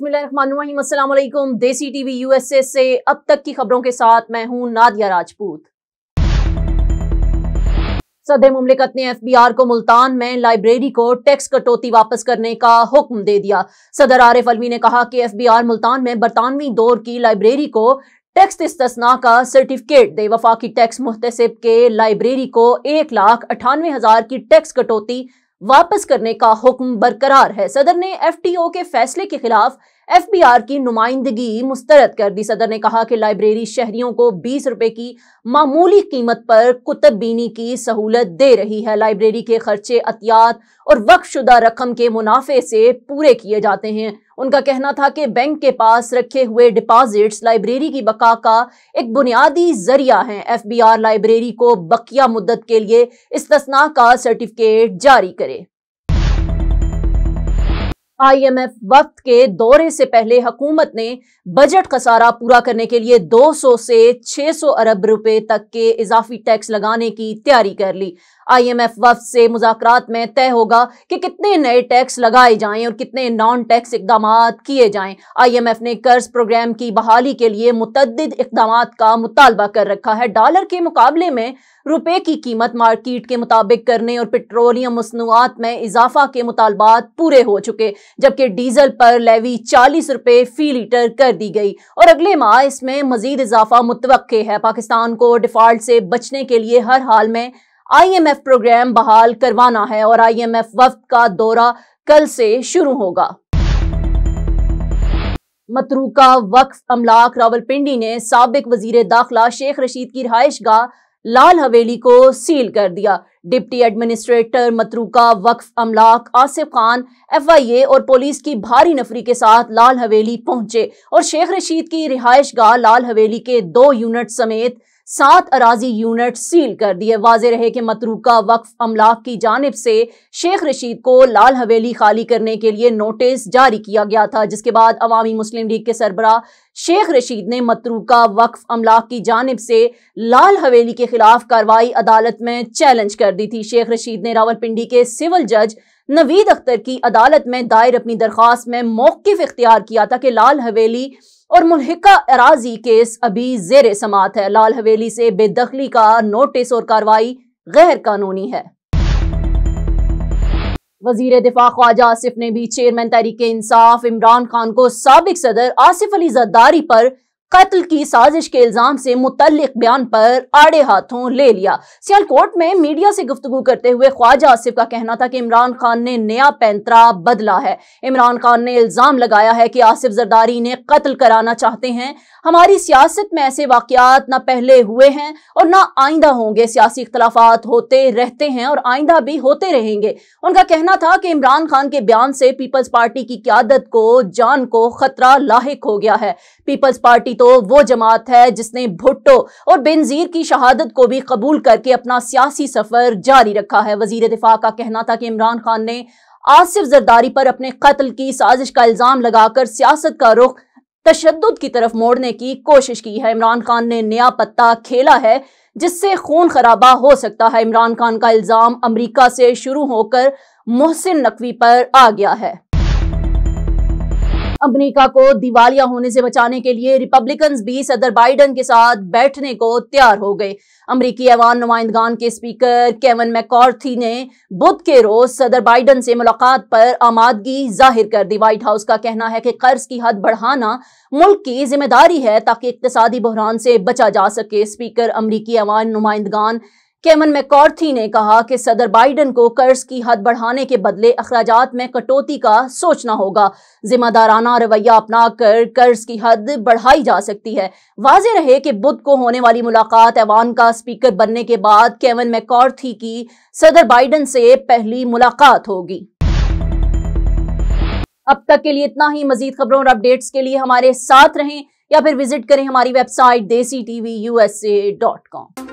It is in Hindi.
बिस्मिल्लाम देसी टीवी यूएसए से अब तक की खबरों के साथ मैं हूं नादिया राजपूत सदर मुमलिकत ने को मुल्तान में लाइब्रेरी को टैक्स कटौती वापस करने का हुक्म दे दिया सदर आरिफ अलवी ने कहा कि बी आर मुल्तान में बरतानवी दौर की लाइब्रेरी को टैक्स इस्तना का सर्टिफिकेट दे वफाकी टैक्स मुहतसिब के लाइब्रेरी को एक लाख अठानवे हजार की टैक्स कटौती वापस करने का हुक्म बरकरार है सदर ने एफटीओ के फैसले के खिलाफ एफबीआर की नुमाइंदगी मुस्तरद कर दी सदर ने कहा कि लाइब्रेरी शहरियों को बीस रुपए की मामूली कीमत पर कुतब बीनी की सहूलत दे रही है लाइब्रेरी के खर्चे अतियात और वक्शुदा रकम के मुनाफे से पूरे किए जाते हैं उनका कहना था कि बैंक के पास रखे हुए डिपॉजिट्स लाइब्रेरी की बका का एक बुनियादी जरिया है एफ बी आर लाइब्रेरी को बकिया मुद्दत के लिए इस्तना का सर्टिफिकेट जारी करे आईएमएफ वक्त के दौरे से पहले हुकूमत ने बजट खसारा पूरा करने के लिए 200 से 600 अरब रुपए तक के इजाफी टैक्स लगाने की तैयारी कर ली आईएमएफ वफ से मुजात में तय होगा कि कितने नए टैक्स लगाए जाएं और कितने नॉन टैक्स इकदाम किए जाएं आईएमएफ ने कर्ज प्रोग्राम की बहाली के लिए मुतद इकदाम का मुतालबा कर रखा है डॉलर के मुकाबले में रुपए की कीमत मार्केट के मुताबिक करने और पेट्रोलियम मसनूआत में इजाफा के मुतालबात पूरे हो चुके जबकि डीजल पर लेवी चालीस रुपये फी लीटर कर दी गई और अगले माह इसमें मजीद इजाफा मुतव है पाकिस्तान को डिफॉल्ट से बचने के लिए हर हाल में आईएमएफ प्रोग्राम बहाल करवाना है और आईएमएफ वफ्त का दौरा कल से शुरू होगा मतरूका वक्फ अमलाक रावलपिंडी ने सबक वजीर दाखिला शेख रशीद की रहायश गाह लाल हवेली को सील कर दिया डिप्टी एडमिनिस्ट्रेटर मतरूका वक्फ अमलाक Asif Khan F I A और पुलिस की भारी नफरी के साथ लाल हवेली पहुंचे और शेख रशीद की रिहायश गाह लाल हवेली के दो यूनिट समेत सात अराजी यूनिट सील कर दिए वाज रहे कि मतरूका वक्फ अमलाक की जानब से शेख रशीद को लाल हवेली खाली करने के लिए नोटिस जारी किया गया था जिसके बाद अवामी मुस्लिम लीग के सरबरा शेख रशीद ने मतरूका वक्फ अमलाक की जानब से लाल हवेली के खिलाफ कार्रवाई अदालत में चैलेंज कर दी थी शेख रशीद ने रावलपिंडी के सिविल जज नवीद अख्तर की अदालत में दायर अपनी दरख्वास्त में मौकफ इख्तियार किया था कि लाल हवेली और मुलहिका एराजी केस अभी जेर समात है लाल हवेली से बेदखली का नोटिस और कार्रवाई गैर कानूनी है वजीर दिफा ख्वाजा आसिफ ने भी चेयरमैन तहरीक इंसाफ इमरान खान को सबक सदर आसिफ अली जद्दारी पर कत्ल की साजिश के इल्जाम से मुतल बयान पर आड़े हाथों ले लिया सियालकोट में मीडिया से गुफ्तु करते हुए ख्वाजा आसिफ का कहना था कि इमरान खान ने नया पैंतरा बदला है इमरान खान ने इल्जाम लगाया है कि आसिफ जरदारी ने कत्ल कराना चाहते हैं हमारी सियासत में ऐसे वाकत ना पहले हुए हैं और ना आइंदा होंगे सियासी इख्तलाफात होते रहते हैं और आइंदा भी होते रहेंगे उनका कहना था कि इमरान खान के बयान से पीपल्स पार्टी की क्यादत को जान को खतरा लाक हो गया है पीपल्स पार्टी तो तो वो जमात है जिसने भुट्टो और बेनजीर की शहादत को भी कबूल करके अपना सियासी सफर जारी रखा है वजीर दिफा का कहना था कि इमरान खान ने आसिफ जरदारी पर अपने कत्ल की साजिश का इल्ज़ाम लगाकर सियासत का रुख तशद की तरफ मोड़ने की कोशिश की है इमरान खान ने नया पत्ता खेला है जिससे खून खराबा हो सकता है इमरान खान का इल्ज़ाम अमरीका से शुरू होकर मोहसिन नकवी पर आ गया है अमरीका को दिवालिया होने से बचाने के लिए रिपब्लिकन भी सदर बाइडन के साथ बैठने को तैयार हो गए अमरीकी ऐवान नुमाइंदगान के स्पीकर केवन मैकॉर्थी ने बुध के रोज सदर बाइडन से मुलाकात पर आमादगी जाहिर कर दी व्हाइट हाउस का कहना है कि कर्ज की हद बढ़ाना मुल्क की जिम्मेदारी है ताकि इकतसादी बहरान से बचा जा सके स्पीकर अमरीकी ऐवान नुमाइंदगान केमन मैकॉर्थी ने कहा कि सदर बाइडन को कर्ज की हद बढ़ाने के बदले अखराज में कटौती का सोचना होगा जिम्मेदाराना रवैया अपना कर कर्ज की हद बढ़ाई जा सकती है वाज रहे कि बुध को होने वाली मुलाकात ऐवान का स्पीकर बनने के बाद केवन मैकॉर्थी की सदर बाइडन से पहली मुलाकात होगी अब तक के लिए इतना ही मजीद खबरों और अपडेट्स के लिए हमारे साथ रहें या फिर विजिट करें हमारी वेबसाइट देसी टीवी यूएसए डॉट कॉम